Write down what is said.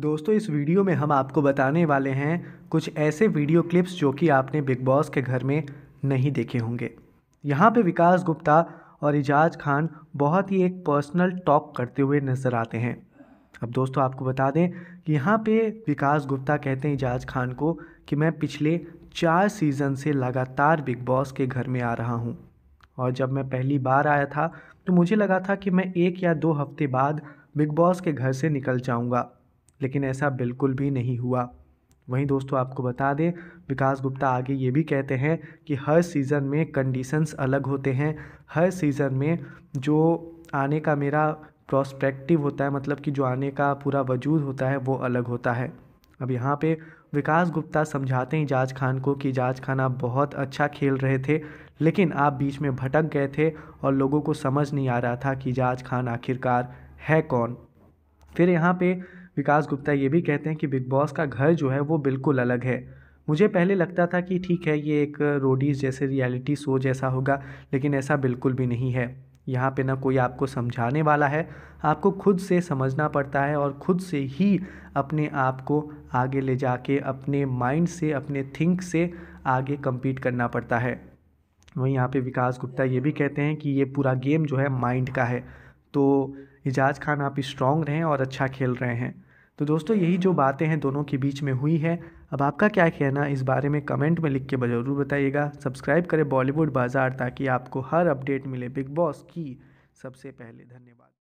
दोस्तों इस वीडियो में हम आपको बताने वाले हैं कुछ ऐसे वीडियो क्लिप्स जो कि आपने बिग बॉस के घर में नहीं देखे होंगे यहाँ पे विकास गुप्ता और इजाज खान बहुत ही एक पर्सनल टॉक करते हुए नज़र आते हैं अब दोस्तों आपको बता दें कि यहाँ पे विकास गुप्ता कहते हैं इजाज खान को कि मैं पिछले चार सीज़न से लगातार बिग बॉस के घर में आ रहा हूँ और जब मैं पहली बार आया था तो मुझे लगा था कि मैं एक या दो हफ्ते बाद बिग बॉस के घर से निकल जाऊँगा लेकिन ऐसा बिल्कुल भी नहीं हुआ वहीं दोस्तों आपको बता दें विकास गुप्ता आगे ये भी कहते हैं कि हर सीज़न में कंडीशंस अलग होते हैं हर सीज़न में जो आने का मेरा प्रोस्पेक्टिव होता है मतलब कि जो आने का पूरा वजूद होता है वो अलग होता है अब यहाँ पे विकास गुप्ता समझाते हैं इजाज खान को कि इजाज खान आप बहुत अच्छा खेल रहे थे लेकिन आप बीच में भटक गए थे और लोगों को समझ नहीं आ रहा था कि इजाज खान आखिरकार है कौन फिर यहाँ पे विकास गुप्ता ये भी कहते हैं कि बिग बॉस का घर जो है वो बिल्कुल अलग है मुझे पहले लगता था कि ठीक है ये एक रोडीज़ जैसे रियलिटी शो जैसा होगा लेकिन ऐसा बिल्कुल भी नहीं है यहाँ पे ना कोई आपको समझाने वाला है आपको खुद से समझना पड़ता है और खुद से ही अपने आप को आगे ले जाके अपने माइंड से अपने थिंक से आगे कम्पीट करना पड़ता है वहीं यहाँ पे विकास गुप्ता ये भी कहते हैं कि ये पूरा गेम जो है माइंड का है तो इजाज़ खान आप स्ट्रांग रहें और अच्छा खेल रहे हैं तो दोस्तों यही जो बातें हैं दोनों के बीच में हुई है अब आपका क्या कहना इस बारे में कमेंट में लिख के ज़रूर बताइएगा सब्सक्राइब करें बॉलीवुड बाज़ार ताकि आपको हर अपडेट मिले बिग बॉस की सबसे पहले धन्यवाद